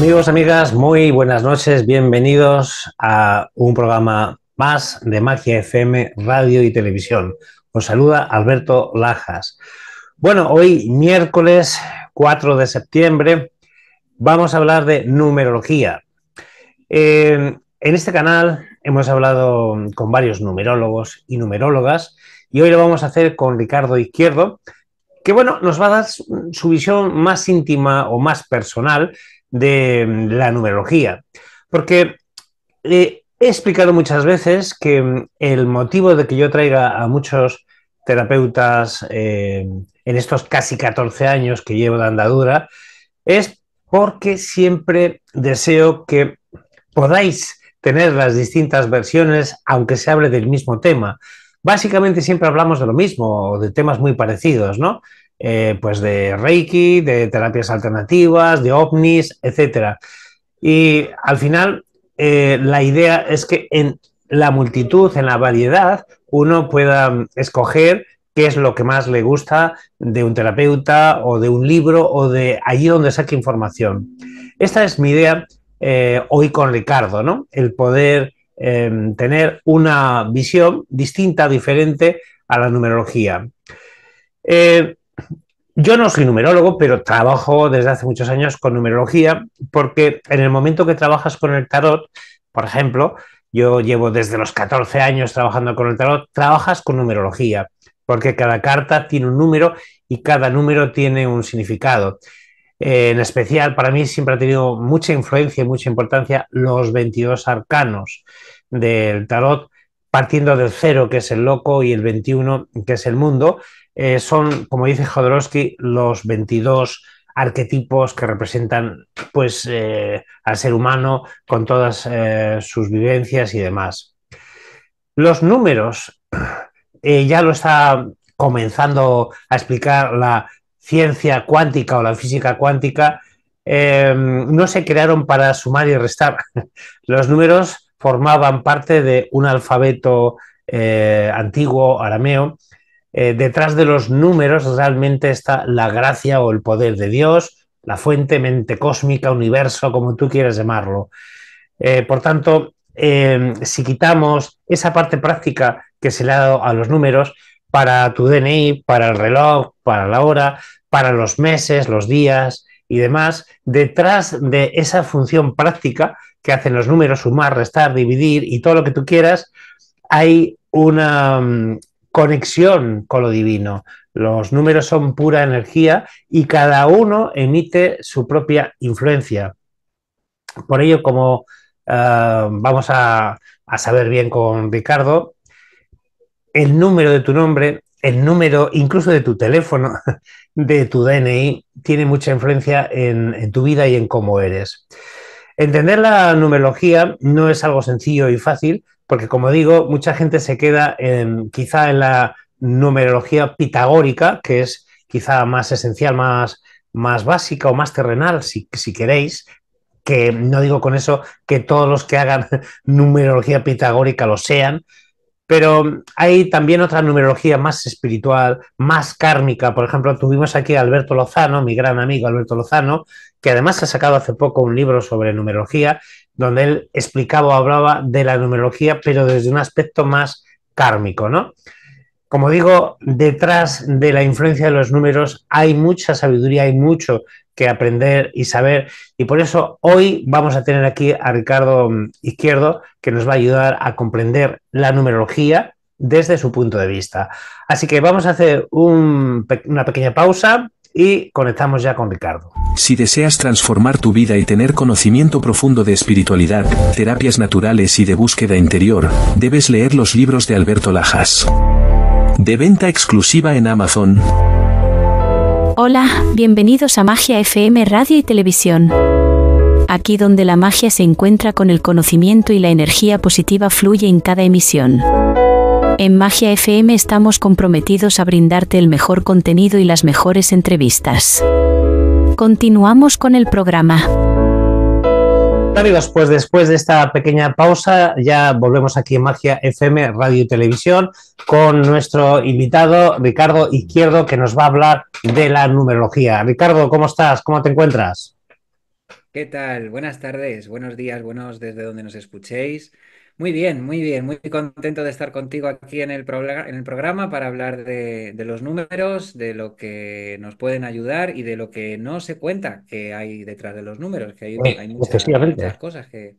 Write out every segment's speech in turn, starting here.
Amigos, amigas, muy buenas noches, bienvenidos a un programa más de Magia FM, radio y televisión. Os saluda Alberto Lajas. Bueno, hoy miércoles 4 de septiembre vamos a hablar de numerología. Eh, en este canal hemos hablado con varios numerólogos y numerólogas y hoy lo vamos a hacer con Ricardo Izquierdo, que bueno, nos va a dar su visión más íntima o más personal de mm, la numerología. Porque eh, he explicado muchas veces que mm, el motivo de que yo traiga a muchos terapeutas eh, en estos casi 14 años que llevo de andadura es porque siempre deseo que podáis tener las distintas versiones, aunque se hable del mismo tema. Básicamente siempre hablamos de lo mismo o de temas muy parecidos, ¿no? Eh, pues de Reiki, de terapias alternativas, de ovnis, etc. Y al final, eh, la idea es que en la multitud, en la variedad, uno pueda mm, escoger qué es lo que más le gusta de un terapeuta o de un libro o de allí donde saque información. Esta es mi idea eh, hoy con Ricardo, ¿no? El poder em, tener una visión distinta, diferente a la numerología. Eh, yo no soy numerólogo, pero trabajo desde hace muchos años con numerología, porque en el momento que trabajas con el tarot, por ejemplo, yo llevo desde los 14 años trabajando con el tarot, trabajas con numerología, porque cada carta tiene un número y cada número tiene un significado. Eh, en especial, para mí siempre ha tenido mucha influencia y mucha importancia los 22 arcanos del tarot, partiendo del 0, que es el loco, y el 21, que es el mundo eh, son, como dice Jodorowsky, los 22 arquetipos que representan pues, eh, al ser humano con todas eh, sus vivencias y demás. Los números, ya lo está comenzando a explicar la ciencia cuántica o la física cuántica, no se crearon para sumar y restar. Los números formaban parte de un alfabeto antiguo arameo eh, detrás de los números realmente está la gracia o el poder de Dios, la fuente, mente cósmica, universo, como tú quieras llamarlo. Eh, por tanto, em, si quitamos esa parte práctica que se le ha dado a los números para tu DNI, para el reloj, para la hora, para los meses, los días y demás, detrás de esa función práctica que hacen los números, sumar, restar, dividir y todo lo que tú quieras, hay una, mm, conexión con lo divino. Los números son pura energía y cada uno emite su propia influencia. Por ello, como ah, vamos a, saber bien con Ricardo, el número de tu nombre, el número incluso de tu teléfono, de tu DNI, tiene mucha influencia en, en tu vida y en cómo eres. Entender la numerología no es algo sencillo y fácil, porque como digo, mucha gente se queda en, quizá en la numerología pitagórica, que es quizá más esencial, más, más básica o más terrenal, si, si queréis, que no digo con eso que todos los que hagan numerología pitagórica lo sean, pero hay también otra numerología más espiritual, más kármica. Por ejemplo, tuvimos aquí a Alberto Lozano, mi gran amigo Alberto Lozano, que además ha sacado hace poco un libro sobre numerología donde él explicaba o hablaba de la numerología, pero desde un aspecto más kármico, ¿no? Como digo, detrás de la influencia de los números hay mucha sabiduría, hay mucho que aprender y saber. Y por eso hoy vamos a tener aquí a Ricardo Izquierdo, que nos va a ayudar a comprender la numerología desde su punto de vista. Así que vamos a hacer una pequeña pausa y conectamos ya con Ricardo. Si deseas transformar tu vida y tener conocimiento profundo de espiritualidad, terapias naturales y de búsqueda interior, debes leer los libros de Alberto Lajas. De venta exclusiva en Amazon. Hola, bienvenidos a Magia FM Radio y Televisión. Aquí donde la magia se encuentra con el conocimiento y la energía positiva fluye en cada emisión. En Magia FM estamos comprometidos a brindarte el mejor contenido y las mejores entrevistas. Continuamos con el programa. Amigos, pues después de esta pequeña pausa ya volvemos aquí en Magia FM Radio y Televisión con nuestro invitado Ricardo Izquierdo que nos va a hablar de la numerología. Ricardo, ¿cómo estás? ¿Cómo te encuentras? ¿Qué tal? Buenas tardes, buenos días, buenos desde donde nos escuchéis. Muy bien, muy bien, muy contento de estar contigo aquí en el, en el programa para hablar de, los números, de lo que nos pueden ayudar y de lo que no se cuenta que hay detrás de los números, que hay, muchas, cosas que,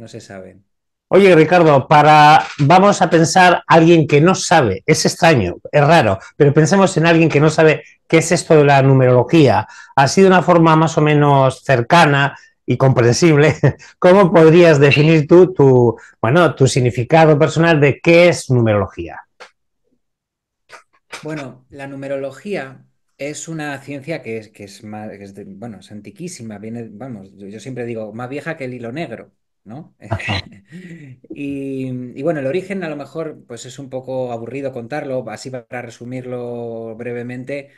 no se saben. Oye, Ricardo, para vamos a pensar alguien que no sabe, es extraño, es raro, pero pensemos en alguien que no sabe qué es esto de la numerología. Ha sido una forma más o menos cercana y comprensible, ¿cómo podrías definir tú tu, bueno, tu significado personal de qué es numerología? Bueno, la numerología es una ciencia que es, que es, más, bueno, es antiquísima, viene, vamos, yo, siempre digo, más vieja que el hilo negro, ¿no? y, y, bueno, el origen a lo mejor pues es un poco aburrido contarlo, así para resumirlo brevemente,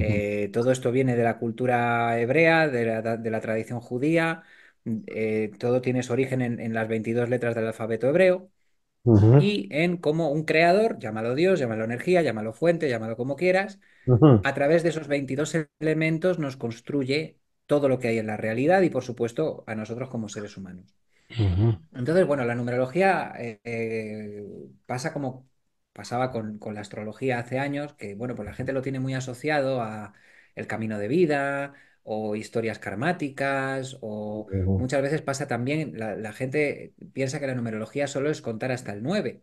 eh, todo esto viene de la cultura hebrea, de la, tradición judía, eh, todo tiene su origen en, las 22 letras del alfabeto hebreo y en cómo un creador, llámalo Dios, llámalo energía, llámalo fuente, llámalo como quieras, a través de esos 22 elementos nos construye todo lo que hay en la realidad y por supuesto a nosotros como seres humanos. Entonces, bueno, la numerología eh, pasa como pasaba con, la astrología hace años, que bueno, pues la gente lo tiene muy asociado a el camino de vida o historias karmáticas o muchas veces pasa también, la, gente piensa que la numerología solo es contar hasta el 9.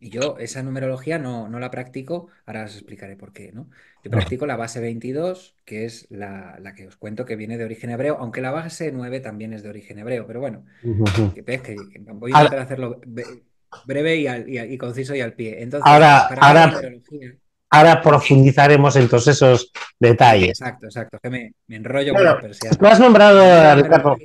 Y yo esa numerología no, no, la practico, ahora os explicaré por qué, ¿no? Yo ah. practico la base 22, que es la, que os cuento que viene de origen hebreo, aunque la base 9 también es de origen hebreo, pero bueno, que, que voy a intentar hacerlo Breve y, conciso y al pie. Entonces, ahora, ahora, profundizaremos en todos esos detalles. Exacto, exacto, que me, enrollo con la Lo has nombrado, Ricardo,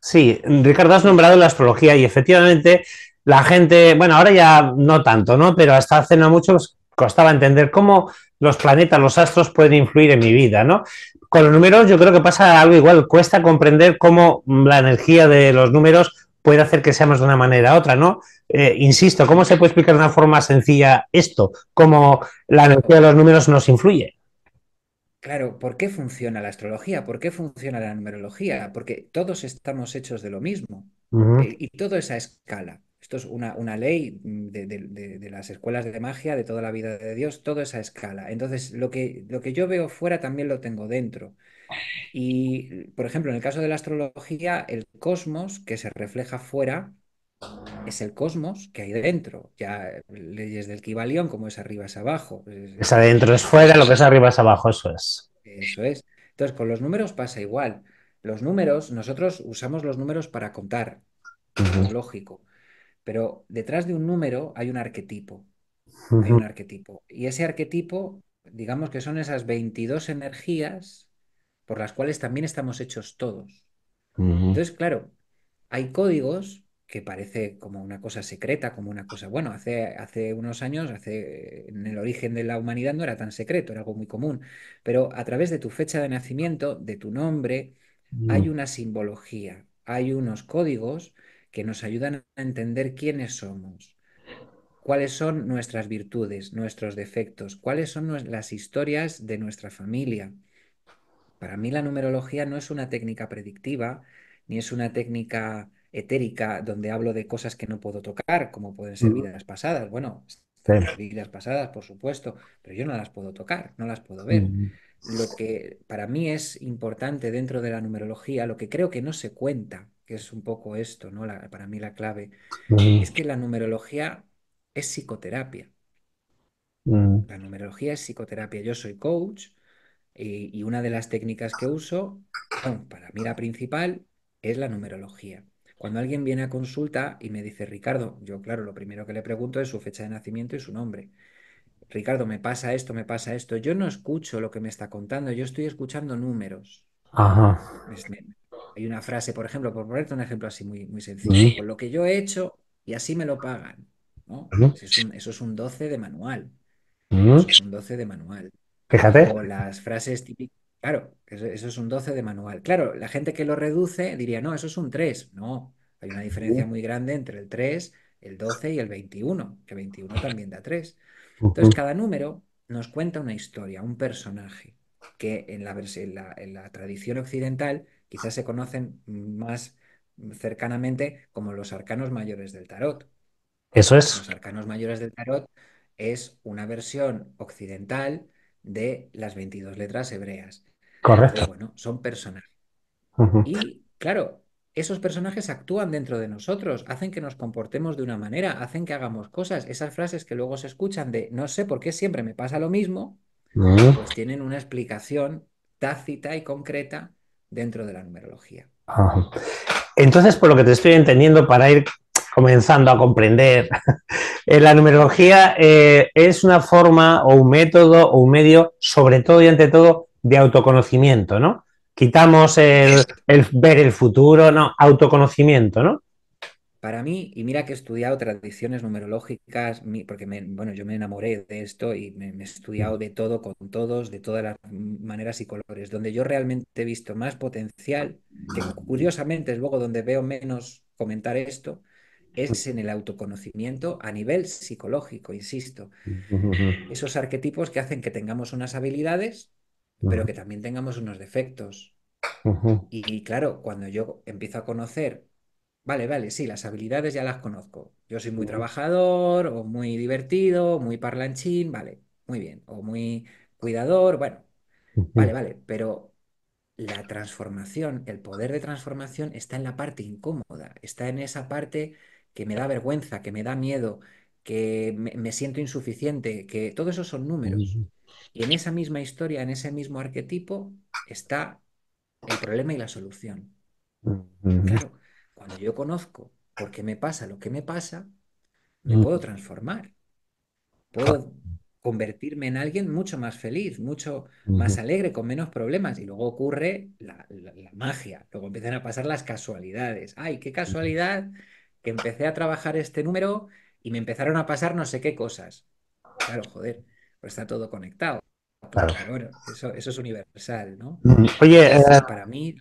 sí, Ricardo, has nombrado la astrología y efectivamente la gente, bueno, ahora ya no tanto, ¿no? Pero hasta hace no mucho costaba entender cómo los planetas, los astros pueden influir en mi vida, ¿no? Con los números yo creo que pasa algo igual, cuesta comprender cómo la energía de los números puede hacer que seamos de una manera u otra, ¿no? Eh, insisto, ¿cómo se puede explicar de una forma sencilla esto? ¿Cómo la energía de los números nos influye? Claro, ¿por qué funciona la astrología? ¿Por qué funciona la numerología? Porque todos estamos hechos de lo mismo eh, y todo esa escala. Esto es una, ley mm, de, las escuelas de magia, de toda la vida de Dios, todo esa escala. Entonces, lo que, lo que yo veo fuera también lo tengo dentro. Y, por ejemplo, en el caso de la astrología, el cosmos que se refleja fuera es el cosmos que hay dentro. Ya leyes del Kibalión, como es arriba es abajo. Es adentro es fuera, lo que es arriba es abajo, eso es. Eso es. Entonces, con los números pasa igual. Los números, nosotros usamos los números para contar, es lógico. Pero detrás de un número hay un arquetipo. Hay un arquetipo. Y ese arquetipo, digamos que son esas 22 energías por las cuales también estamos hechos todos. Entonces, claro, hay códigos que parece como una cosa secreta, como una cosa, bueno, hace, hace unos años, hace, en el origen de la humanidad no era tan secreto, era algo muy común, pero a través de tu fecha de nacimiento, de tu nombre, hay una simbología, hay unos códigos que nos ayudan a entender quiénes somos, cuáles son nuestras virtudes, nuestros defectos, cuáles son las historias de nuestra familia, para mí la numerología no es una técnica predictiva, ni es una técnica etérica donde hablo de cosas que no puedo tocar, como pueden ser vidas pasadas. Bueno, vidas pasadas, por supuesto, pero yo no las puedo tocar, no las puedo ver. Lo que para mí es importante dentro de la numerología, lo que creo que no se cuenta, que es un poco esto, ¿no? para mí la clave, es que la numerología es psicoterapia. La numerología es psicoterapia. Yo soy coach, eh, y, una de las técnicas que uso, para mí la principal, es la numerología. Cuando alguien viene a consulta y me dice, Ricardo, yo claro, lo primero que le pregunto es su fecha de nacimiento y su nombre. Ricardo, me pasa esto, me pasa esto. Yo no escucho lo que me está contando, yo estoy escuchando números. Hay una frase, por ejemplo, por ponerte un ejemplo así muy, muy sencillo, lo que yo he hecho y así me lo pagan. Eso, es un, 12 de manual. es un 12 de manual. Fíjate. O las frases típicas. Claro, eso, es un 12 de manual. Claro, la gente que lo reduce diría, no, eso es un 3. No, hay una diferencia uh. muy grande entre el 3, el 12 y el 21, que 21 también da 3. Entonces, cada número nos cuenta una historia, un personaje, que en la tradición occidental quizás se conocen más cercanamente como los arcanos mayores del tarot. Eso es. Los arcanos mayores del tarot es una versión occidental de las 22 letras hebreas. Correcto. bueno, son personajes. Y claro, esos personajes actúan dentro de nosotros, hacen que nos comportemos de una manera, hacen que hagamos cosas. Esas frases que luego se escuchan de no sé por qué siempre me pasa lo mismo, pues tienen una explicación tácita y concreta dentro de la numerología. Entonces, por lo que te estoy entendiendo, para ir comenzando a comprender. Eh, la numerología eh, es una forma o un método o un medio, sobre todo y ante todo, de autoconocimiento, ¿no? Quitamos el, ver el futuro, no, autoconocimiento, ¿no? Para mí, y mira que he estudiado tradiciones numerológicas, porque bueno, yo me enamoré de esto y me, he estudiado de todo con todos, de todas las maneras y colores. Donde yo realmente he visto más potencial, que ah. curiosamente es luego donde veo menos comentar esto, es en el autoconocimiento a nivel psicológico, insisto. Esos arquetipos que hacen que tengamos unas habilidades, pero que también tengamos unos defectos. Y, claro, cuando yo empiezo a conocer, vale, vale, sí, las habilidades ya las conozco. Yo soy muy trabajador o muy divertido, muy parlanchín, vale, muy bien, o muy cuidador, bueno, vale, vale, pero la transformación, el poder de transformación está en la parte incómoda, está en esa parte que me da vergüenza, que me da miedo, que me, siento insuficiente, que todo eso son números. Y en esa misma historia, en ese mismo arquetipo, está el problema y la solución. Claro, cuando yo conozco por qué me pasa lo que me pasa, me mm. puedo transformar. Puedo convertirme en alguien mucho más feliz, mucho más alegre, con menos problemas. Y luego ocurre la, la magia, luego empiezan a pasar las casualidades. ¡Ay, qué casualidad! que empecé a trabajar este número y me empezaron a pasar no sé qué cosas. Claro, joder, pues está todo conectado. Pues claro. eso, es universal, ¿no? Mm, oye, eh, para mí.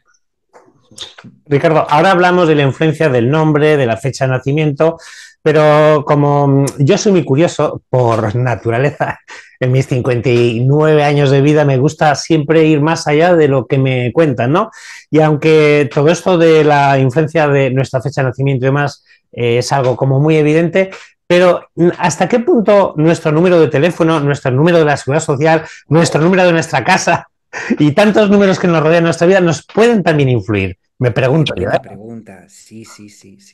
Ricardo, ahora hablamos de la influencia del nombre, de la fecha de nacimiento, pero como mm, yo soy muy curioso por naturaleza, en mis 59 años de vida me gusta siempre ir más allá de lo que me cuentan, ¿no? Y aunque todo esto de la influencia de nuestra fecha de nacimiento y demás eh, es algo como muy evidente, pero ¿hasta qué punto nuestro número de teléfono, nuestro número de la seguridad social, nuestro número de nuestra casa y tantos números que nos rodean en nuestra vida nos pueden también influir? Me pregunto yo. ¿eh? pregunta, sí, sí, sí, sí,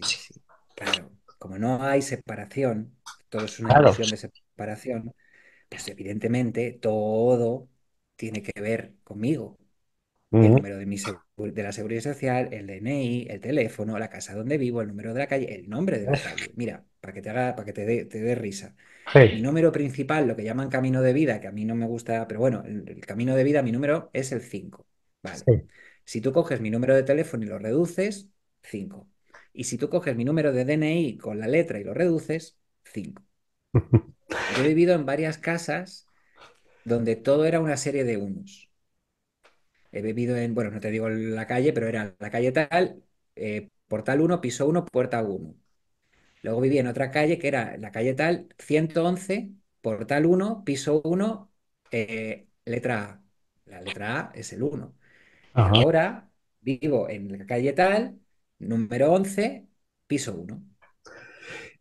Claro, como no hay separación, todo es una claro. de separación, pues evidentemente todo tiene que ver conmigo el número de, de la seguridad social, el DNI, el teléfono, la casa donde vivo, el número de la calle, el nombre de la calle. Mira, para que te haga, para que te dé risa. Mi número principal, lo que llaman camino de vida, que a mí no me gusta, pero bueno, el, camino de vida, mi número es el 5. Vale. Si tú coges mi número de teléfono y lo reduces, 5. Y si tú coges mi número de DNI con la letra y lo reduces, 5. Yo he vivido en varias casas donde todo era una serie de unos he vivido en, bueno, no te digo la calle, pero era la calle tal, eh, portal 1, piso 1, puerta 1. Luego viví en otra calle que era la calle tal, 111, portal 1, piso 1, eh, letra A. La letra A es el 1. Ahora vivo en la calle tal, número 11, piso 1.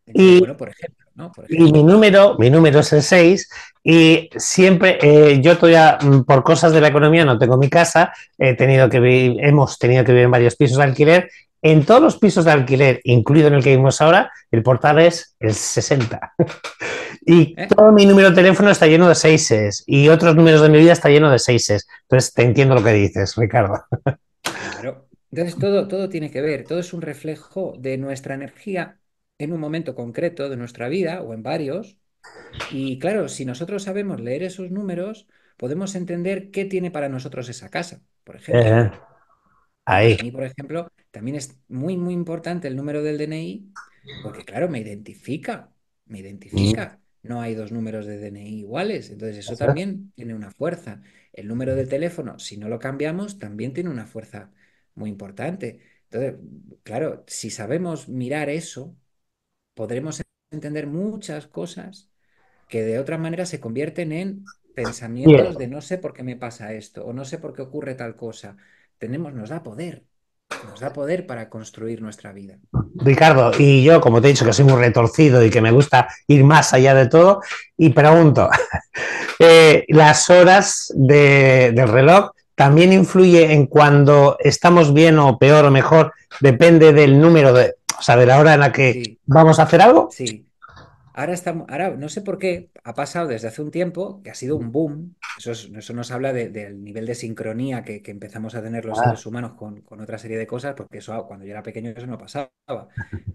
y, por ejemplo, y mi número, mi número es el 6 y siempre eh, yo todavía mm, por cosas de la economía no tengo mi casa, he tenido que hemos tenido que vivir en varios pisos de alquiler. En todos los pisos de alquiler, incluido en el que vivimos ahora, el portal es el 60. y eh. todo mi número de teléfono está lleno de seises y otros números de mi vida está lleno de seises. Entonces te entiendo lo que dices, Ricardo. claro. Entonces todo tiene que ver, todo es un reflejo de nuestra energía en un momento concreto de nuestra vida o en varios y claro, si nosotros sabemos leer esos números, podemos entender qué tiene para nosotros esa casa, por ejemplo. ahí. por ejemplo, también es muy, muy importante el número del DNI, porque claro, me identifica, me identifica. Mm. No hay dos números de DNI iguales, entonces eso también tiene una fuerza. El número del teléfono, si no lo cambiamos, también tiene una fuerza muy importante. Entonces, claro, si sabemos mirar eso, podremos entender muchas cosas que de otra manera se convierten en pensamientos de no sé por qué me pasa esto o no sé por qué ocurre tal cosa. Tenemos, nos da poder, nos da poder para construir nuestra vida. Ricardo, y yo, como te he dicho, que soy muy retorcido y que me gusta ir más allá de todo, y pregunto, eh, ¿las horas del reloj también influye en cuando estamos bien o peor o mejor? Depende del número de, o sea, de la hora en la que vamos a hacer algo. Sí, Ahora, ahora no sé por qué ha pasado desde hace un tiempo que ha sido un boom. Eso, nos habla del nivel de sincronía que, empezamos a tener los ah. seres humanos con, otra serie de cosas, porque eso ah, cuando yo era pequeño eso no pasaba.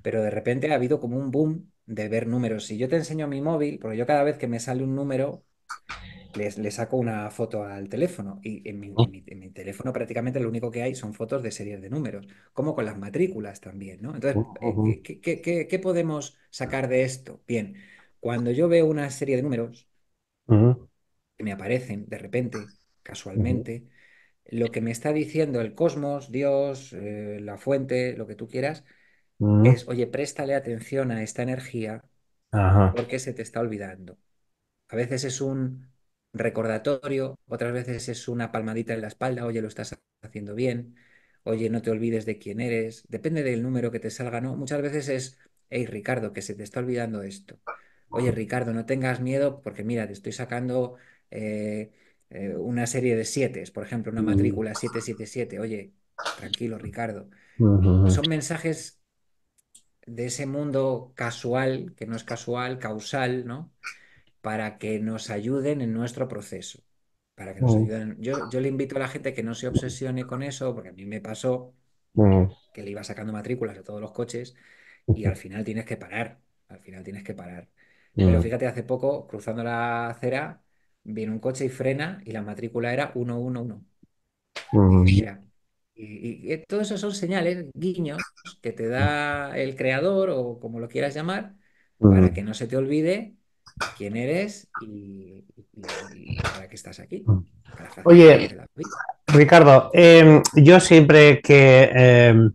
Pero de repente ha habido como un boom de ver números. Si yo te enseño mi móvil, porque yo cada vez que me sale un número, le saco una foto al teléfono y oh. en mi, teléfono prácticamente lo único que hay son fotos de series de números, como con las matrículas también, ¿no? Entonces, oh, eh, oh, ¿qué, podemos sacar de esto? Bien, cuando yo veo una serie de números que me aparecen de repente, casualmente, lo que me está diciendo el cosmos, Dios, eh, la fuente, lo que tú quieras, es, oye, préstale atención a esta energía porque se te está olvidando. A veces es un recordatorio, otras veces es una palmadita en la espalda, oye, lo estás haciendo bien, oye, no te olvides de quién eres, depende del número que te salga, ¿no? Muchas veces es, hey, Ricardo, que se te está olvidando esto. Oye, Ricardo, no tengas miedo porque mira, te estoy sacando eh, eh, una serie de siete, por ejemplo, una matrícula 777. Oye, tranquilo, Ricardo. Son mensajes de ese mundo casual, que no es casual, causal, ¿no? para que nos ayuden en nuestro proceso. Para que nos mm. ayuden. Yo, le invito a la gente que no se obsesione con eso, porque a mí me pasó mm. que le iba sacando matrículas de todos los coches y al final tienes que parar. Al final tienes que parar. Pero mm. fíjate, hace poco, cruzando la acera, viene un coche y frena y la matrícula era 111. y, y, eh, todo son señales, guiños, que te da el creador o como lo quieras llamar, para que no se te olvide quién eres y, para qué estás aquí. Mm. Oye, Ricardo, em, yo siempre que em,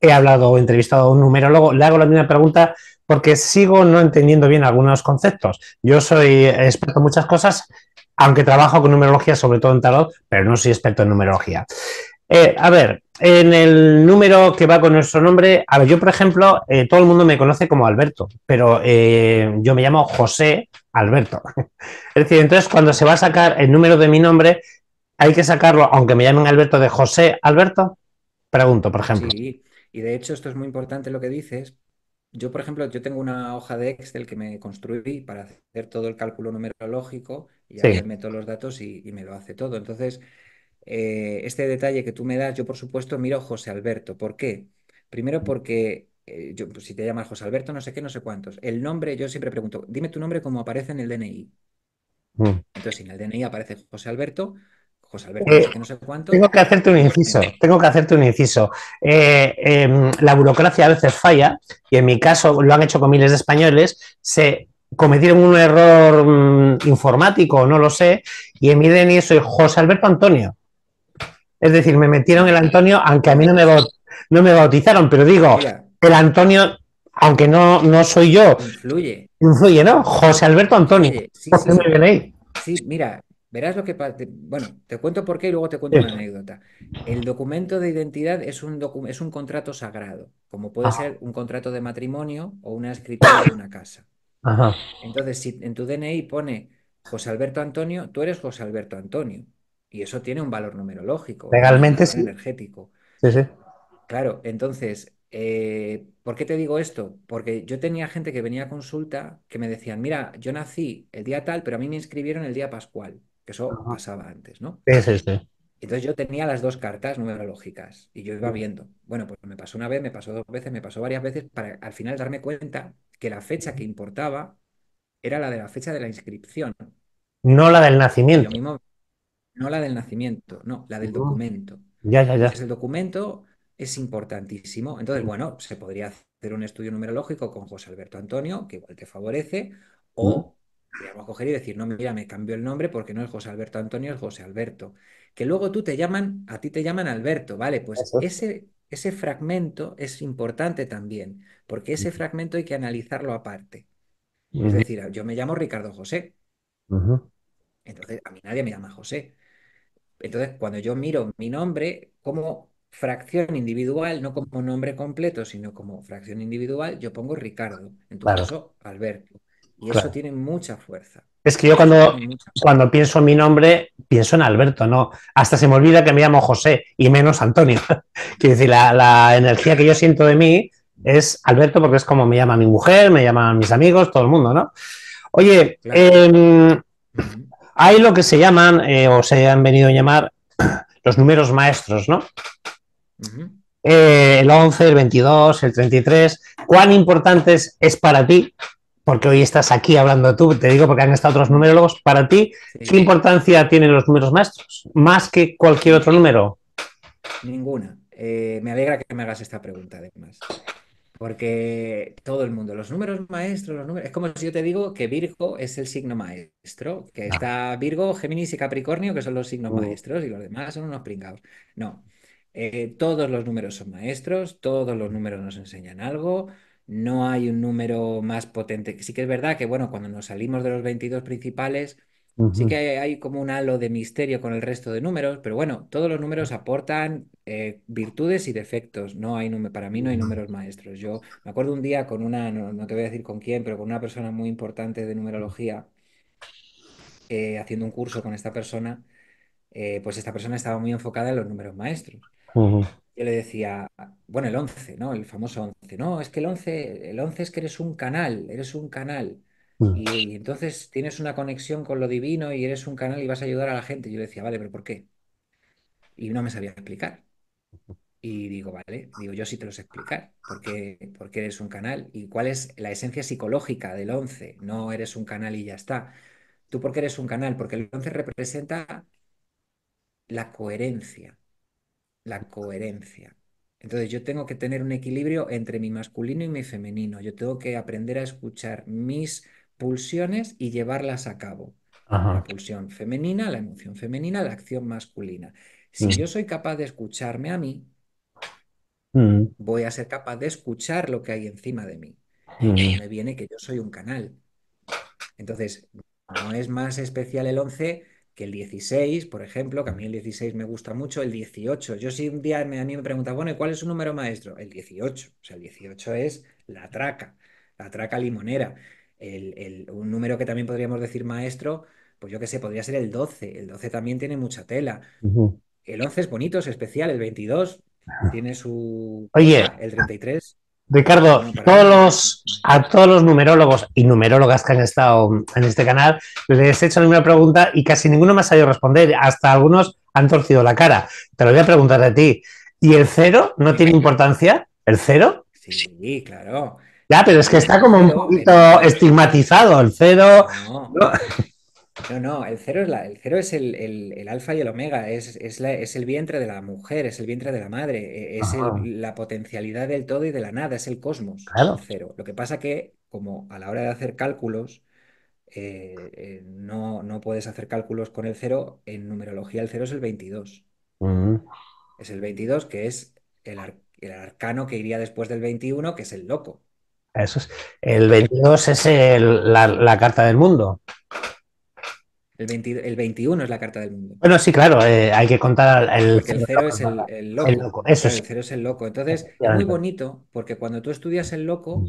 he hablado o entrevistado a un numerólogo, le hago la misma pregunta porque sigo no entendiendo bien algunos conceptos. Yo soy experto en muchas cosas, aunque trabajo con numerología, sobre todo en tarot, pero no soy experto en numerología. Eh, a ver, en el número que va con nuestro nombre, a ver, yo por ejemplo, eh, todo el mundo me conoce como Alberto, pero eh, yo me llamo José Alberto. es decir, entonces cuando se va a sacar el número de mi nombre, hay que sacarlo, aunque me llamen Alberto, de José Alberto. Pregunto, por ejemplo. Sí, y de hecho esto es muy importante lo que dices. Yo, por ejemplo, yo tengo una hoja de Excel que me construí para hacer todo el cálculo numerológico y ahí meto los datos y me lo hace todo. Entonces, eh, este detalle que tú me das, yo por supuesto miro José Alberto. ¿Por qué? Primero porque eh, yo, pues, si te llamas José Alberto, no sé qué, no sé cuántos. El nombre, yo siempre pregunto, dime tu nombre como aparece en el DNI. Mm. Entonces, en el DNI aparece José Alberto, José Alberto, no, eh, sé pues, Tengo que hacerte un inciso, tengo que em, hacerte un inciso. la burocracia a veces falla, y en mi caso lo han hecho con miles de españoles, se cometieron un error mm, informático, no lo sé, y en mi DNI soy José Alberto Antonio. Es decir, me metieron el Antonio, aunque a mí no me, no me bautizaron, pero digo, el Antonio, aunque no, no soy yo. Influye. Influye, ¿no? José Alberto Antonio. sí, sí, sí. mira, verás lo que Bueno, te cuento por qué y luego te cuento una anécdota. El documento de identidad es un, es un contrato sagrado, como puede ser un contrato de matrimonio o una escritura de una casa. Ajá. Entonces, si en tu DNI pone José Alberto Antonio, tú eres José Alberto Antonio. Y eso tiene un valor numerológico. Legalmente sí. Energético. Sí, sí. Claro, entonces, eh, ¿por qué te digo esto? Porque yo tenía gente que venía a consulta que me decían, mira, yo nací el día tal, pero a mí me inscribieron el día pascual, que eso pasaba antes, ¿no? Entonces yo tenía las dos cartas numerológicas y yo iba viendo. Bueno, pues me pasó una vez, me pasó dos veces, me pasó varias veces para al final darme cuenta que la fecha que importaba era la de la fecha de la inscripción. No la del nacimiento. No la del nacimiento, no, la del documento. Ya, ya, ya. Entonces, el documento es importantísimo. Entonces, bueno, se podría hacer un estudio numerológico con José Alberto Antonio, que igual te favorece, o a coger y decir, no, mira, me cambio el nombre porque no es José Alberto Antonio, es José Alberto. Que luego tú te llaman, a ti te llaman Alberto, ¿vale? Pues ese, ese fragmento es importante también, porque ese fragmento hay que analizarlo aparte. Es decir, yo me llamo Ricardo José. Entonces, a mí nadie me llama José. Entonces, cuando yo miro mi nombre como fracción individual, no como nombre completo, sino como fracción individual, yo pongo Ricardo, en tu caso, Alberto. Y eso tiene mucha fuerza. Es que yo cuando, cuando pienso en mi nombre, pienso en Alberto, ¿no? Hasta se me olvida que me llamo José y menos Antonio. Quiero decir, la, energía que yo siento de mí es Alberto porque es como me llama mi mujer, me llaman mis amigos, todo el mundo, ¿no? Oye, em, hay lo que se llaman, eh, o se han venido a llamar, los números maestros, ¿no? Eh, el 11, el 22, el 33. ¿Cuán importantes es para ti? Porque hoy estás aquí hablando tú, te digo porque han estado otros numerólogos. Para ti, ¿qué importancia tienen los números maestros? Más que cualquier otro número. Ninguna. Eh, me alegra que me hagas esta pregunta, además. Porque todo el mundo, los números maestros, los números. Es como si yo te digo que Virgo es el signo maestro, que ah. está Virgo, Géminis y Capricornio, que son los signos uh. maestros, y los demás son unos pringados. No. Eh, todos los números son maestros, todos los números nos enseñan algo, no hay un número más potente. Sí que es verdad que, bueno, cuando nos salimos de los 22 principales, Sí que hay, como un halo de misterio con el resto de números, pero bueno, todos los números aportan eh, virtudes y defectos. No hay para mí no hay números maestros. Yo me acuerdo un día con una, no, te voy a decir con quién, pero con una persona muy importante de numerología, eh, haciendo un curso con esta persona, eh, pues esta persona estaba muy enfocada en los números maestros. Yo le decía, bueno, el 11, ¿no? El famoso 11. No, es que el 11, el 11 es que eres un canal, eres un canal. Mm. Y entonces tienes una conexión con lo divino y eres un canal y vas a ayudar a la gente. Yo decía, vale, pero ¿por qué? Y no me sabía explicar. Y digo, vale, digo, yo sí te sé explicar, ¿Por qué eres un canal y cuál es la esencia psicológica del 11. No eres un canal y ya está. Tú por qué eres un canal, porque el 11 representa la coherencia, la coherencia. Entonces yo tengo que tener un equilibrio entre mi masculino y mi femenino. Yo tengo que aprender a escuchar mis pulsiones y llevarlas a cabo. La pulsión femenina, la emoción femenina, la acción masculina. Si mm. yo soy capaz de escucharme a mí, mm. voy a ser capaz de escuchar lo que hay encima de mí. Y mm. me viene que yo soy un canal. Entonces, no es más especial el 11 que el 16, por ejemplo, que a mí el 16 me gusta mucho, el 18. Yo si un día a mí me pregunta, bueno, ¿y cuál es su número maestro? El 18. O sea, el 18 es la traca, la traca limonera. El, un número que también podríamos decir maestro, pues yo qué sé, podría ser el 12. El 12 también tiene mucha tela. El 11 es bonito, es especial. El 22 tiene su... Oye. El 33. Ricardo, todos a todos los numerólogos y numerólogas que han estado en este canal, les he hecho la misma pregunta y casi ninguno me ha sabido responder. Hasta algunos han torcido la cara. Te lo voy a preguntar a ti. ¿Y el cero no tiene importancia? ¿El cero? Sí, claro. Ya, pero es que está como un poquito estigmatizado el cero. No. ¿no? el cero es, el, cero es el, alfa y el omega, es, es, el vientre de la mujer, es el vientre de la madre, e, es la potencialidad del todo y de la nada, es el cosmos. El cero. Lo que pasa que, como a la hora de hacer cálculos, eh, eh, no, puedes hacer cálculos con el cero, en numerología el cero es el 22. Es el 22 que es el, arcano que iría después del 21, que es el loco. Eso es. El 22 es la, carta del mundo. El, 21 es la carta del mundo. Bueno, sí, claro, eh, hay que contar el, cero es el, loco. Eso es. El cero es el loco. Entonces, es muy bonito porque cuando tú estudias el loco,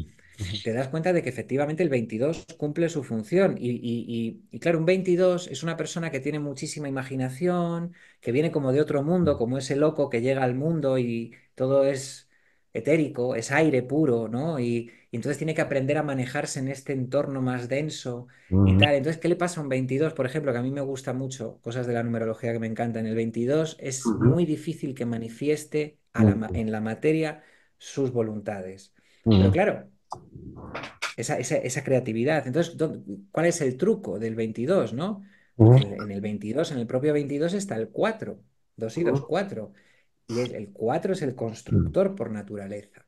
te das cuenta de que efectivamente el 22 cumple su función. Y, claro, un 22 es una persona que tiene muchísima imaginación, que viene como de otro mundo, como ese loco que llega al mundo y todo es etérico, es aire puro, ¿no? Y, y entonces tiene que aprender a manejarse en este entorno más denso y tal. Entonces, ¿qué le pasa a un 22, por ejemplo, que a mí me gusta mucho, cosas de la numerología que me encantan? El 22 es muy difícil que manifieste en la materia sus voluntades. Pero claro, esa, creatividad. Entonces, ¿cuál es el truco del 22, no? En, el 22, en el propio 22 está el 4, 2 y 2, 4. Y el 4 es el constructor por naturaleza.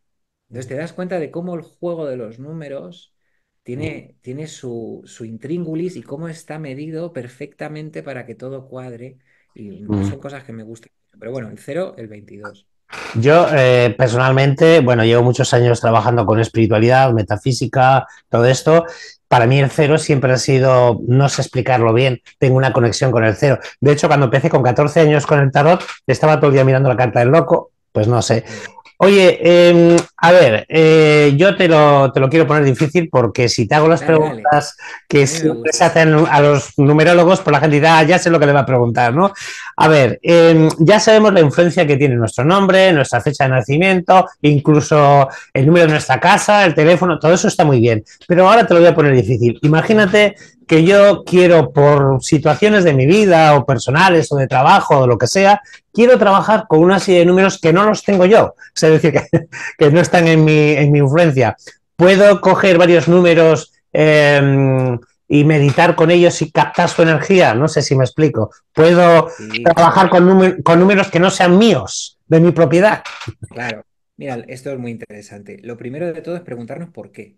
Entonces te das cuenta de cómo el juego de los números tiene, mm. tiene su, intríngulis y cómo está medido perfectamente para que todo cuadre. Y mm. son cosas que me gustan. Pero bueno, el cero, el 22. Yo eh, personalmente, bueno, llevo muchos años trabajando con espiritualidad, metafísica, todo esto. Para mí el cero siempre ha sido, no sé explicarlo bien, tengo una conexión con el cero. De hecho, cuando empecé con 14 años con el tarot, estaba todo el día mirando la carta del loco, pues no sé. Mm. Oye, em, a ver, eh, yo te lo, te lo, quiero poner difícil porque si te hago las preguntas que siempre se hacen a los numerólogos, por pues la gente ah, ya sé lo que le va a preguntar, ¿no? A ver, em, ya sabemos la influencia que tiene nuestro nombre, nuestra fecha de nacimiento, incluso el número de nuestra casa, el teléfono, todo eso está muy bien. Pero ahora te lo voy a poner difícil. Imagínate que yo quiero, por situaciones de mi vida o personales o de trabajo o lo que sea, quiero trabajar con una serie de números que no los tengo yo, es decir, que, no están en mi, influencia. Puedo coger varios números em, y meditar con ellos y captar su energía, no sé si me explico. Puedo trabajar con, números que no sean míos, de mi propiedad. Claro, mira, esto es muy interesante. Lo primero de todo es preguntarnos por qué.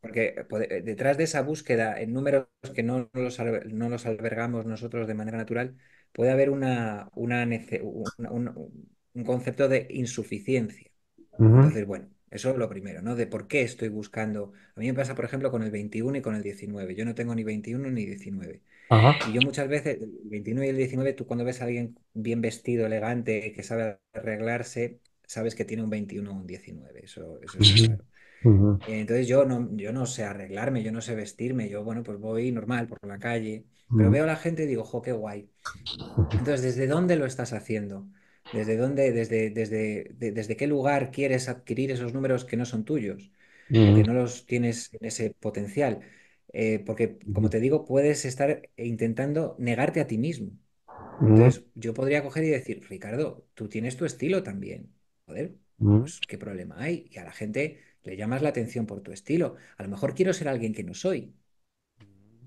Porque eh, detrás de esa búsqueda en números que no los albergamos nosotros de manera natural, puede haber una, una, un concepto de insuficiencia. Entonces, bueno, eso es lo primero, ¿no? De por qué estoy buscando. A mí me pasa, por ejemplo, con el 21 y con el 19. Yo no tengo ni 21 ni 19. Y yo muchas veces, el 21 y el 19, tú cuando ves a alguien bien vestido, elegante, que sabe arreglarse, sabes que tiene un 21 o un 19. Eso, eso es claro. Entonces yo no, yo no sé arreglarme, yo no sé vestirme, yo, bueno, pues voy normal por la calle, pero veo a la gente y digo, jo, qué guay. Entonces, ¿desde dónde lo estás haciendo? ¿Desde dónde, desde, desde, desde qué lugar quieres adquirir esos números que no son tuyos? Que no los tienes en ese potencial. Eh, porque, como te digo, puedes estar intentando negarte a ti mismo. Entonces, yo podría coger y decir, Ricardo, tú tienes tu estilo también. Joder, pues, ¿qué problema hay? Y a la gente le llamas la atención por tu estilo. A lo mejor quiero ser alguien que no soy.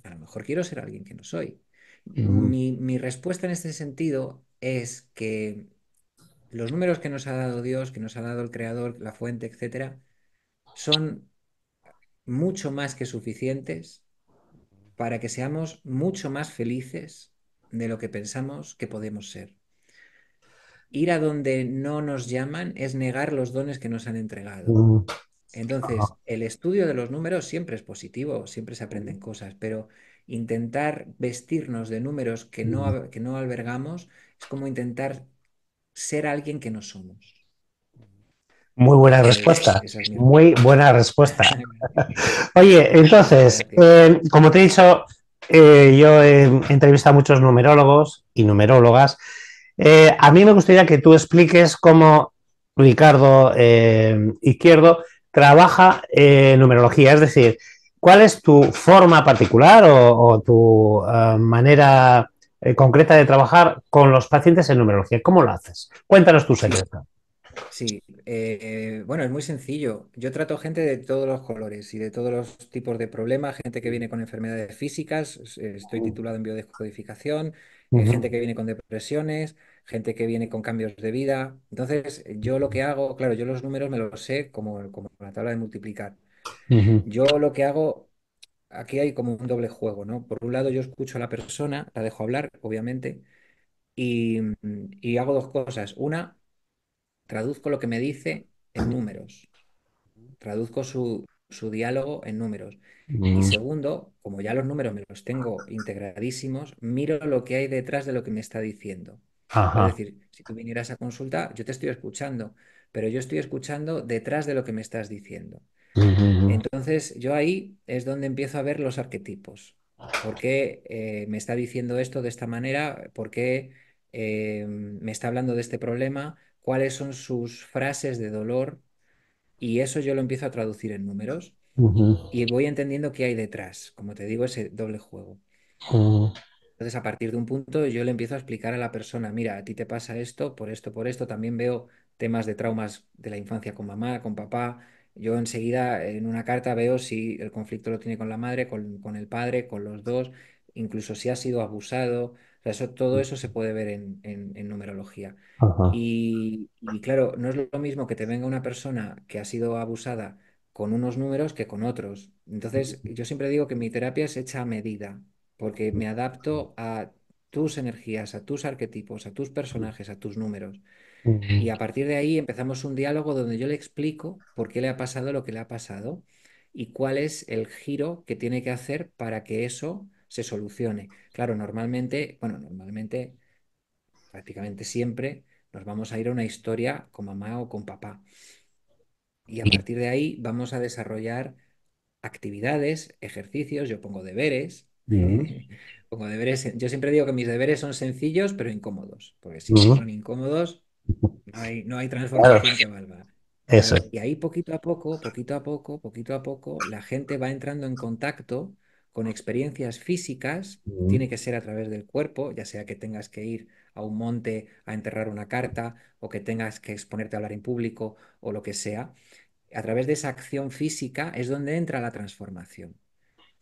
A lo mejor quiero ser alguien que no soy. Mm. Mi, mi respuesta en este sentido es que los números que nos ha dado Dios, que nos ha dado el Creador, la fuente, etcétera, son mucho más que suficientes para que seamos mucho más felices de lo que pensamos que podemos ser. Ir a donde no nos llaman es negar los dones que nos han entregado. Mm. Entonces, el estudio de los números siempre es positivo, siempre se aprenden cosas, pero intentar vestirnos de números que no, que no albergamos es como intentar ser alguien que no somos. Muy buena respuesta. Muy buena respuesta. Oye, entonces, eh, como te he dicho, eh, yo he entrevistado a muchos numerólogos y numerólogas. Eh, a mí me gustaría que tú expliques cómo Ricardo Izquierdo trabaja en numerología? Es decir, ¿cuál es tu forma particular o, tu eh, manera eh, concreta de trabajar con los pacientes en numerología? ¿Cómo lo haces? Cuéntanos tu secreto. Sí, eh, bueno, es muy sencillo. Yo trato gente de todos los colores y de todos los tipos de problemas, gente que viene con enfermedades físicas, estoy mm. titulado en biodescodificación, hay gente que viene con depresiones, gente que viene con cambios de vida. Entonces, yo lo que hago, claro, yo los números me los sé como, como la tabla de multiplicar. Yo lo que hago, aquí hay como un doble juego, ¿no? Por un lado, yo escucho a la persona, la dejo hablar, obviamente, y, y hago dos cosas. Una, traduzco lo que me dice en números. Traduzco su, su diálogo en números. Y mm. segundo, como ya los números me los tengo integradísimos, miro lo que hay detrás de lo que me está diciendo. Es decir, si tú vinieras a consulta, yo te estoy escuchando, pero yo estoy escuchando detrás de lo que me estás diciendo. Entonces, yo ahí es donde empiezo a ver los arquetipos. ¿Por qué eh, me está diciendo esto de esta manera? ¿Por qué eh, me está hablando de este problema? ¿Cuáles son sus frases de dolor? y eso yo lo empiezo a traducir en números y voy entendiendo qué hay detrás, como te digo, ese doble juego. Entonces, a partir de un punto, yo le empiezo a explicar a la persona, mira, a ti te pasa esto, por esto, por esto, también veo temas de traumas de la infancia con mamá, con papá. Yo enseguida en una carta veo si el conflicto lo tiene con la madre, con, con el padre, con los dos, incluso si ha sido abusado, eso, todo eso se puede ver en, numerología. Y, y, claro, no es lo mismo que te venga una persona que ha sido abusada con unos números que con otros. Entonces, yo siempre digo que mi terapia es hecha a medida, porque me adapto a tus energías, a tus arquetipos, a tus personajes, a tus números. Y a partir de ahí empezamos un diálogo donde yo le explico por qué le ha pasado lo que le ha pasado y cuál es el giro que tiene que hacer para que eso se solucione. Claro, normalmente, bueno, normalmente, prácticamente siempre, nos vamos a ir a una historia con mamá o con papá. Y a partir de ahí vamos a desarrollar actividades, ejercicios, yo pongo deberes. deberes, yo siempre digo que mis deberes son sencillos pero incómodos, porque si son incómodos no hay, no transformación que Eso. Y ahí poquito a poco, poquito a poco, poquito a poco, la gente va entrando en contacto con experiencias físicas, tiene que ser a través del cuerpo, ya sea que tengas que ir a un monte a enterrar una carta o que tengas que exponerte a hablar en público o lo que sea, a través de esa acción física es donde entra la transformación.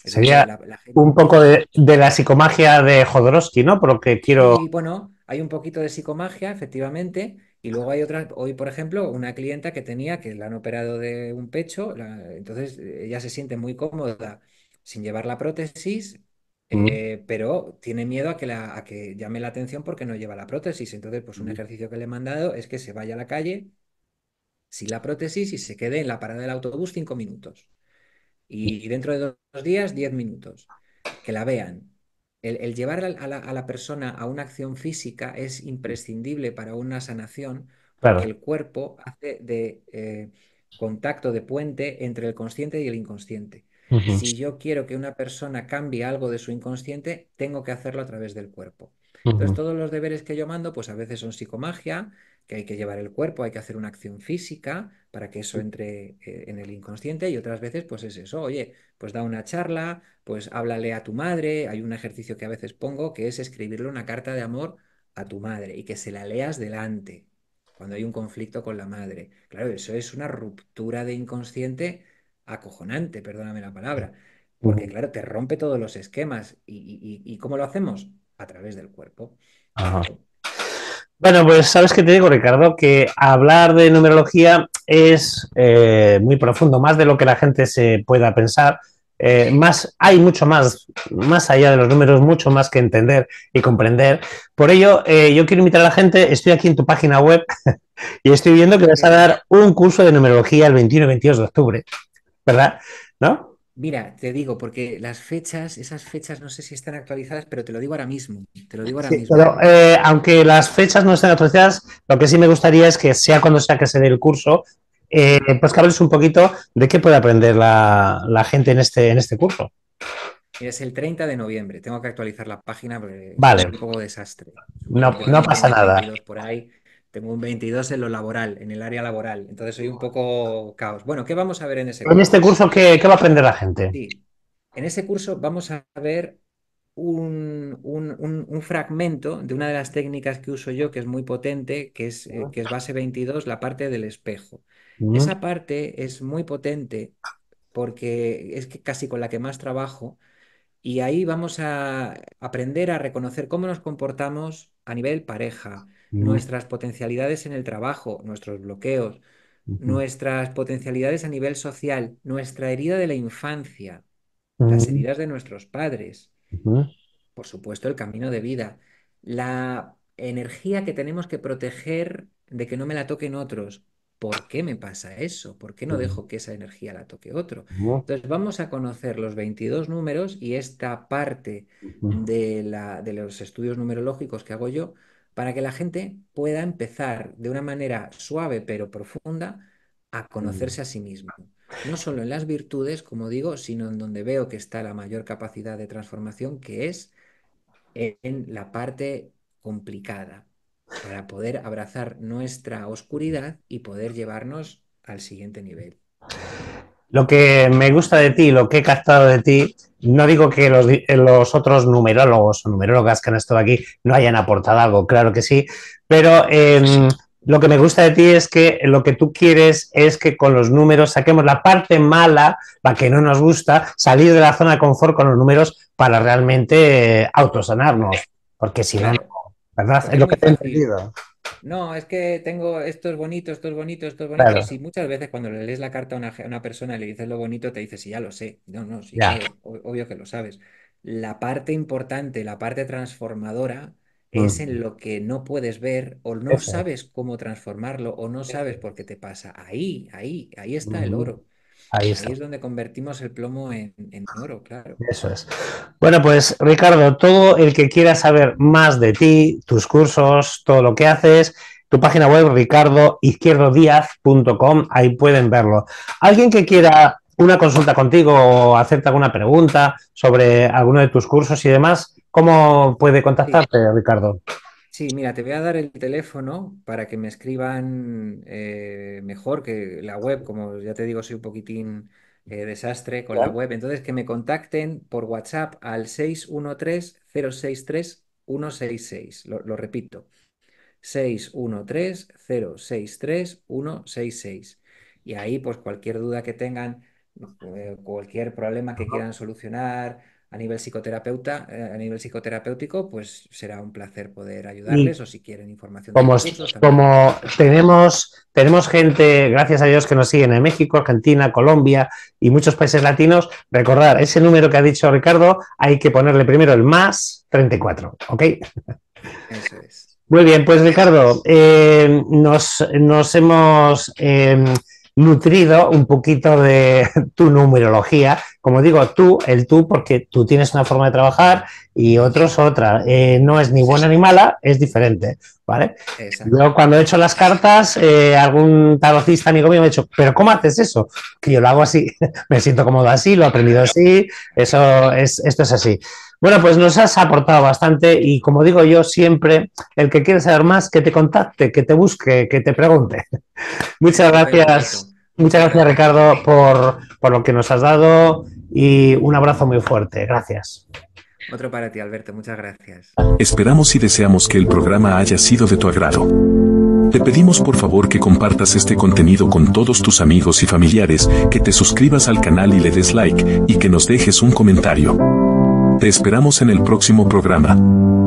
Sería un poco de, la psicomagia de Jodorowsky, ¿no? porque quiero... bueno, hay un poquito de psicomagia, efectivamente, y luego hay otra. hoy por ejemplo, una clienta que tenía que la han operado de un pecho, entonces ella se siente muy cómoda sin llevar la prótesis, eh, pero tiene miedo a que, a que llame la atención porque no lleva la prótesis. Entonces, pues un ejercicio que le he mandado es que se vaya a la calle sin la prótesis y se quede en la parada del autobús cinco minutos. Y, dentro de dos días, diez minutos. Que la vean, el, llevar a la, persona a una acción física es imprescindible para una sanación, porque el cuerpo hace de eh, contacto, de puente entre el consciente y el inconsciente. Si yo quiero que una persona cambie algo de su inconsciente, tengo que hacerlo a través del cuerpo. Entonces, todos los deberes que yo mando, pues a veces son psicomagia, que hay que llevar el cuerpo, hay que hacer una acción física para que eso entre eh, en el inconsciente y otras veces pues es eso, oye, pues da una charla, pues háblale a tu madre, hay un ejercicio que a veces pongo que es escribirle una carta de amor a tu madre y que se la leas delante cuando hay un conflicto con la madre. Claro, eso es una ruptura de inconsciente acojonante, perdóname la palabra, porque claro, te rompe todos los esquemas. ¿Y, cómo lo hacemos? A través del cuerpo. Bueno, pues sabes que te digo, Ricardo, que hablar de numerología es eh, muy profundo, más de lo que la gente se pueda pensar. Eh, más, hay mucho más, más allá de los números, mucho más que entender y comprender. Por ello, eh, yo quiero invitar a la gente, estoy aquí en tu página web y estoy viendo que vas a dar un curso de numerología el 21 y 22 de octubre. ¿verdad? ¿No? Mira, te digo, porque las fechas, esas fechas no sé si están actualizadas, pero te lo digo ahora mismo. Te lo digo ahora mismo. Eh, aunque las fechas no estén actualizadas, lo que sí me gustaría es que sea cuando sea que se dé el curso, eh, pues que hables un poquito de qué puede aprender la, gente en este, en este curso. Es el 30 de noviembre. Tengo que actualizar la página porque vale. es un poco desastre. No, no pasa nada. Tengo un 22 en lo laboral, en el área laboral. Entonces soy un poco caos. Bueno, ¿qué vamos a ver en ese curso? En este curso, ¿qué, qué va a aprender la gente? Sí. En ese curso vamos a ver un, fragmento de una de las técnicas que uso yo, que es muy potente, que es, eh, que es base 22, la parte del espejo. Esa parte es muy potente porque es casi con la que más trabajo y ahí vamos a aprender a reconocer cómo nos comportamos a nivel pareja, nuestras potencialidades en el trabajo, nuestros bloqueos, nuestras potencialidades a nivel social, nuestra herida de la infancia, las heridas de nuestros padres, por supuesto el camino de vida, la energía que tenemos que proteger de que no me la toquen otros. ¿Por qué me pasa eso? ¿Por qué no dejo que esa energía la toque otro? Entonces vamos a conocer los 22 números y esta parte la, de los estudios numerológicos que hago yo para que la gente pueda empezar de una manera suave pero profunda a conocerse mm. a sí misma. No solo en las virtudes, como digo, sino en donde veo que está la mayor capacidad de transformación, que es en la parte complicada, para poder abrazar nuestra oscuridad y poder llevarnos al siguiente nivel lo que me gusta de ti, lo que he captado de ti, no digo que los, otros numerólogos o numerólogas que han estado aquí no hayan aportado algo, claro que sí, pero em, lo que me gusta de ti es que lo que tú quieres es que con los números saquemos la parte mala, la que no nos gusta, salir de la zona de confort con los números para realmente eh, autosanarnos, porque si no, ¿verdad? Es lo que te he entendido no, es que tengo esto es bonito, esto es bonito, esto es bonito. Y muchas veces cuando le lees la carta a una, persona y le dices lo bonito, te dices, sí, ya lo sé. No, no, sí, obvio que lo sabes. La parte importante, la parte transformadora, es mm. en lo que no puedes ver o no sabes cómo transformarlo o no sabes por qué te pasa. Ahí, ahí, ahí está el oro. Ahí, es donde convertimos el plomo en, oro, claro. Eso es. Bueno, pues Ricardo, todo el que quiera saber más de ti, tus cursos, todo lo que haces, tu página web ricardoizquierdodiaz.com, ahí pueden verlo. Alguien que quiera una consulta contigo o hacerte alguna pregunta sobre alguno de tus cursos y demás, ¿cómo puede contactarte, Ricardo? Sí, mira, te voy a dar el teléfono para que me escriban eh, mejor que la web, como ya te digo, soy un poquitín eh, desastre con la web. Entonces, que me contacten por WhatsApp al 613-063-166. Lo, repito, 613-063-166. Y ahí, pues cualquier duda que tengan, eh, cualquier problema que quieran solucionar a nivel psicoterapeuta, eh, a nivel psicoterapéutico, pues será un placer poder ayudarles o si quieren información. Como, como tenemos, tenemos gente, gracias a Dios, que nos siguen en México, Argentina, Colombia y muchos países latinos, recordar, ese número que ha dicho Ricardo, hay que ponerle primero el más 34, ¿ok? Eso es. Muy bien, pues Ricardo, eh, nos, hemos... Eh, nutrido un poquito de tu numerología como digo, tú, el tú, porque tú tienes una forma de trabajar y otros otra. Eh, no es ni buena ni mala, es diferente, ¿vale? Yo cuando he hecho las cartas, eh, algún tarotista amigo mío me ha dicho, ¿pero cómo haces eso? Que yo lo hago así, me siento cómodo así, lo he aprendido así, eso es, esto es así. Bueno, pues nos has aportado bastante y como digo yo siempre, el que quiere saber más, que te contacte, que te busque, que te pregunte. Muchas gracias. Muchas gracias, Ricardo, por, por lo que nos has dado, y un abrazo muy fuerte. Gracias. Otro para ti, Alberto. Muchas gracias. Esperamos y deseamos que el programa haya sido de tu agrado. Te pedimos por favor que compartas este contenido con todos tus amigos y familiares, que te suscribas al canal y le des like, y que nos dejes un comentario. Te esperamos en el próximo programa.